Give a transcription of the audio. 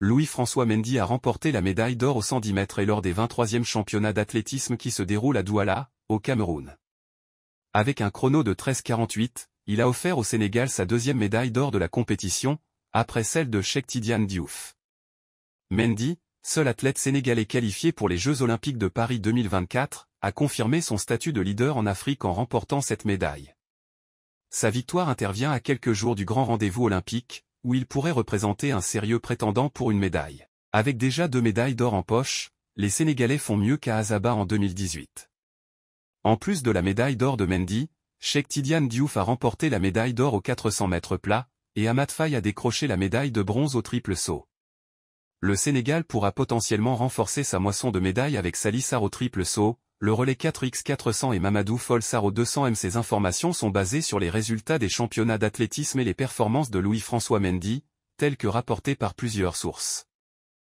Louis-François Mendy a remporté la médaille d'or au 110 mètres et lors des 23e championnats d'athlétisme qui se déroulent à Douala, au Cameroun. Avec un chrono de 13,48, il a offert au Sénégal sa deuxième médaille d'or de la compétition, après celle de Cheikh Tidiane Diouf. Mendy, seul athlète sénégalais qualifié pour les Jeux Olympiques de Paris 2024, a confirmé son statut de leader en Afrique en remportant cette médaille. Sa victoire intervient à quelques jours du grand rendez-vous olympique, où il pourrait représenter un sérieux prétendant pour une médaille. Avec déjà deux médailles d'or en poche, les Sénégalais font mieux qu'à Azaba en 2018. En plus de la médaille d'or de Mendy, Sheikh Tidiane Diouf a remporté la médaille d'or aux 400 mètres plat, et Ahmad Fay a décroché la médaille de bronze au triple saut. Le Sénégal pourra potentiellement renforcer sa moisson de médailles avec Salissar au triple saut, le relais 4x400 et Mamadou Folsaro 200M. Ces informations sont basées sur les résultats des championnats d'athlétisme et les performances de Louis-François Mendy, telles que rapportées par plusieurs sources.